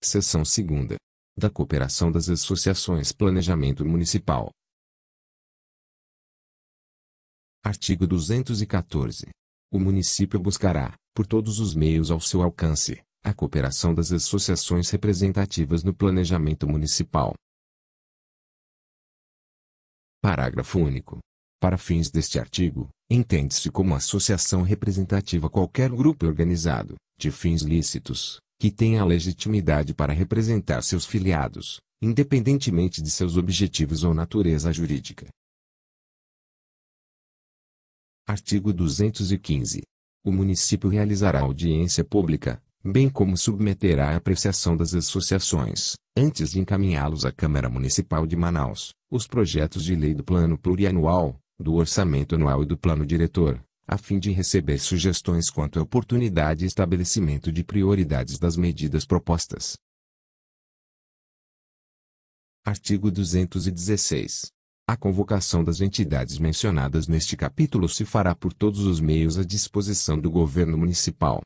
Seção 2. Da cooperação das associações Planejamento Municipal. Artigo 214. O município buscará, por todos os meios ao seu alcance, a cooperação das associações representativas no planejamento municipal. Parágrafo único. Para fins deste artigo, entende-se como associação representativa qualquer grupo organizado, de fins lícitos, que tenha legitimidade para representar seus filiados, independentemente de seus objetivos ou natureza jurídica. Artigo 215. O município realizará audiência pública, bem como submeterá à apreciação das associações, antes de encaminhá-los à Câmara Municipal de Manaus, os projetos de lei do Plano Plurianual, do Orçamento Anual e do Plano Diretor, a fim de receber sugestões quanto à oportunidade e estabelecimento de prioridades das medidas propostas. Artigo 216. A convocação das entidades mencionadas neste capítulo se fará por todos os meios à disposição do governo municipal,